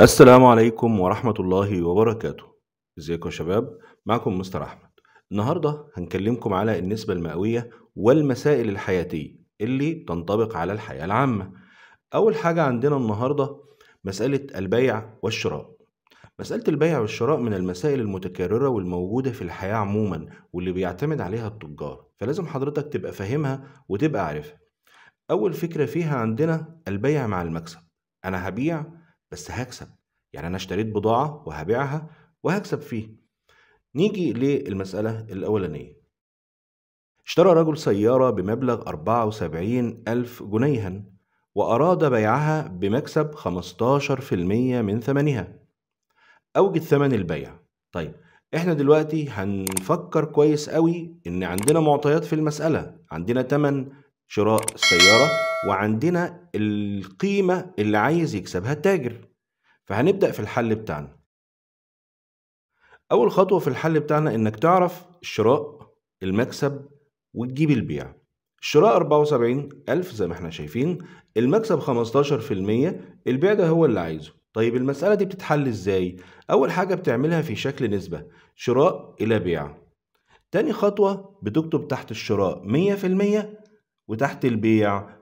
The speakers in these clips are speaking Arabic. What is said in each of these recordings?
السلام عليكم ورحمة الله وبركاته ازيكم يا شباب معكم مستر أحمد النهاردة هنكلمكم على النسبة المئوية والمسائل الحياتية اللي تنطبق على الحياة العامة أول حاجة عندنا النهاردة مسألة البيع والشراء مسألة البيع والشراء من المسائل المتكررة والموجودة في الحياة عموما واللي بيعتمد عليها التجار فلازم حضرتك تبقى فاهمها وتبقى عارفها أول فكرة فيها عندنا البيع مع المكسب أنا هبيع بس هكسب يعني انا اشتريت بضاعه وهبيعها وهكسب فيه نيجي للمساله الاولانيه اشترى رجل سياره بمبلغ 74 الف جنيها واراد بيعها بمكسب 15% من ثمنها اوجد ثمن البيع طيب احنا دلوقتي هنفكر كويس قوي ان عندنا معطيات في المسألة عندنا ثمن شراء السيارة وعندنا القيمة اللي عايز يكسبها التاجر فهنبدأ في الحل بتاعنا أول خطوة في الحل بتاعنا إنك تعرف الشراء المكسب وتجيب البيع الشراء 74 ألف زي ما احنا شايفين المكسب 15% البيع ده هو اللي عايزه طيب المسألة دي بتتحل ازاي؟ أول حاجة بتعملها في شكل نسبة شراء إلى بيع تاني خطوة بتكتب تحت الشراء 100% وتحت البيع 115%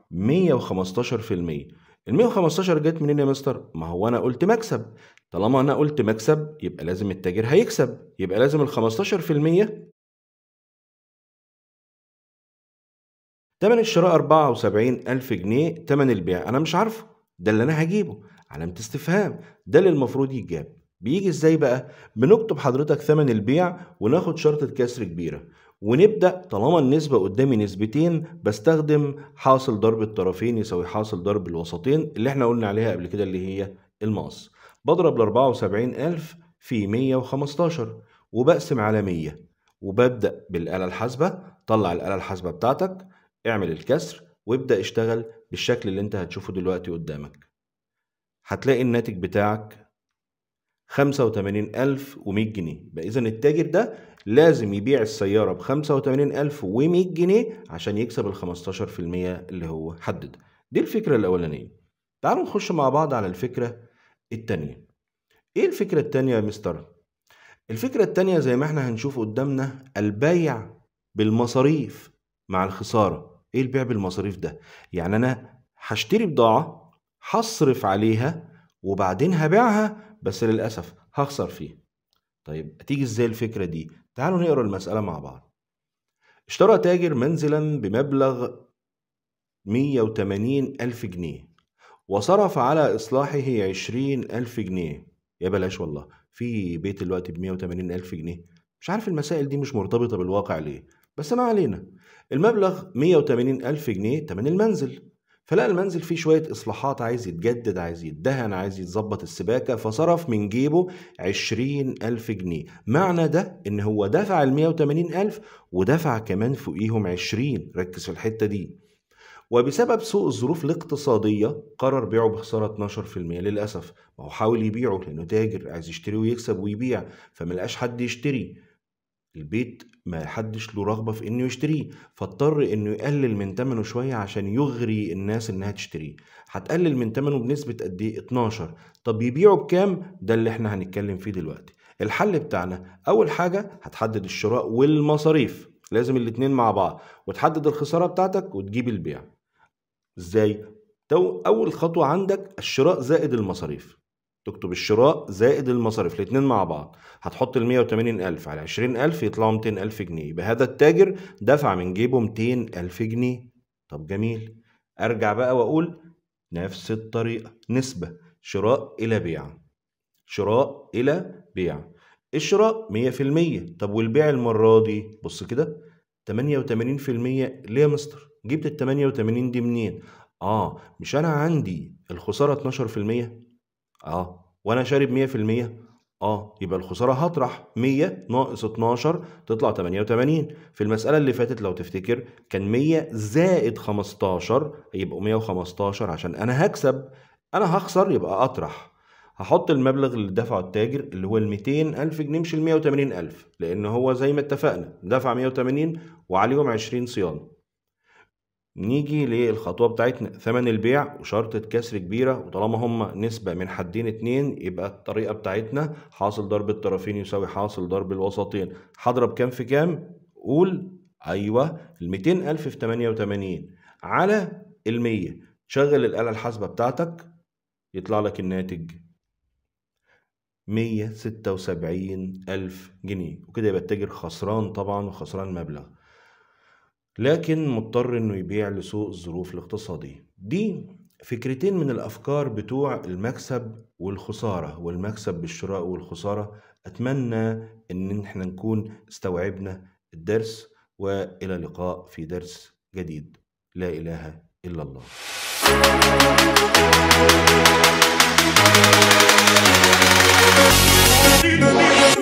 ال 115 جت منين يا مستر؟ ما هو انا قلت مكسب طالما انا قلت مكسب يبقى لازم التاجر هيكسب يبقى لازم ال 15% تمن الشراء 74000 جنيه تمن البيع انا مش عارفه ده اللي انا هجيبه علامة استفهام ده اللي المفروض يتجاب بيجي ازاي بقى بنكتب حضرتك ثمن البيع وناخد شرطة كسر كبيرة ونبدأ طالما النسبة قدامي نسبتين بستخدم حاصل ضرب الطرفين يساوي حاصل ضرب الوسطين اللي احنا قلنا عليها قبل كده اللي هي المقص بضرب ال 74000 في 115 وبقسم على 100 وببدأ بالآلة الحاسبة طلع الآلة الحاسبة بتاعتك اعمل الكسر وابدأ اشتغل بالشكل اللي انت هتشوفه دلوقتي قدامك هتلاقي الناتج بتاعك 85100 جنيه يبقى اذا التاجر ده لازم يبيع السياره ب 85100 جنيه عشان يكسب ال 15% اللي هو حددها دي الفكره الاولانيه تعالوا نخش مع بعض على الفكره الثانيه ايه الفكره الثانيه يا مستر الفكره الثانيه زي ما احنا هنشوف قدامنا البيع بالمصاريف مع الخساره ايه البيع بالمصاريف ده يعني انا هشتري بضاعه هصرف عليها وبعدين هبيعها بس للأسف هخسر فيه طيب هتيجي ازاي الفكرة دي؟ تعالوا نقرأ المسألة مع بعض اشترى تاجر منزلا بمبلغ 180 ألف جنيه وصرف على إصلاحه 20 ألف جنيه يا بلاش والله في بيت دلوقتي ب 180 ألف جنيه مش عارف المسائل دي مش مرتبطة بالواقع ليه بس ما علينا المبلغ 180 ألف جنيه تمن المنزل فلقى المنزل فيه شوية إصلاحات عايز يتجدد عايز يتدهن عايز يتظبط السباكة فصرف من جيبه عشرين ألف جنيه معنى ده إن هو دفع المية وتمانين ألف ودفع كمان فوقيهم عشرين ركز في الحتة دي وبسبب سوء الظروف الاقتصادية قرر بيعه بخسارة 12% للأسف ما هو حاول يبيعه لأنه تاجر عايز يشتري ويكسب ويبيع فملقاش حد يشتري البيت ما حدش له رغبه في انه يشتريه فاضطر انه يقلل من ثمنه شويه عشان يغري الناس انها تشتريه هتقلل من ثمنه بنسبه قد ايه 12 طب يبيعه بكام ده اللي احنا هنتكلم فيه دلوقتي الحل بتاعنا اول حاجه هتحدد الشراء والمصاريف لازم الاثنين مع بعض وتحدد الخساره بتاعتك وتجيب البيع ازاي اول خطوه عندك الشراء زائد المصاريف تكتب الشراء زائد المصاريف الاتنين مع بعض هتحط ال 180000 على 20000 يطلعوا 200000 جنيه يبقى هذا التاجر دفع من جيبه 200000 جنيه طب جميل ارجع بقى واقول نفس الطريقة نسبة شراء إلى بيع شراء إلى بيع الشراء 100% طب والبيع المرة دي بص كده 88% ليه يا مستر جبت ال 88 دي منين اه مش انا عندي الخسارة 12% اه وانا شارب 100% اه يبقى الخساره هطرح 100 ناقص 12 تطلع 88 في المساله اللي فاتت لو تفتكر كان 100 زائد 15 يبقوا 115 عشان انا هكسب انا هخسر يبقى اطرح هحط المبلغ اللي دفعه التاجر اللي هو ال 200000 جنيه مش ال 180000 لان هو زي ما اتفقنا دفع 180 وعليهم 20 صيانه نيجي للخطوة بتاعتنا ثمن البيع وشرطة كسر كبيرة وطالما هم نسبة من حدين اتنين يبقى الطريقة بتاعتنا حاصل ضرب الطرفين يساوي حاصل ضرب الوسطين هضرب كام في كام؟ قول أيوه ال ألف في 88 على المية 100 تشغل الآلة الحاسبة بتاعتك يطلع لك الناتج 176 ألف جنيه وكده يبقى التاجر خسران طبعا وخسران مبلغ لكن مضطر انه يبيع لسوء الظروف الاقتصادية دي فكرتين من الافكار بتوع المكسب والخسارة والمكسب بالشراء والخسارة اتمنى ان احنا نكون استوعبنا الدرس والى اللقاء في درس جديد لا اله الا الله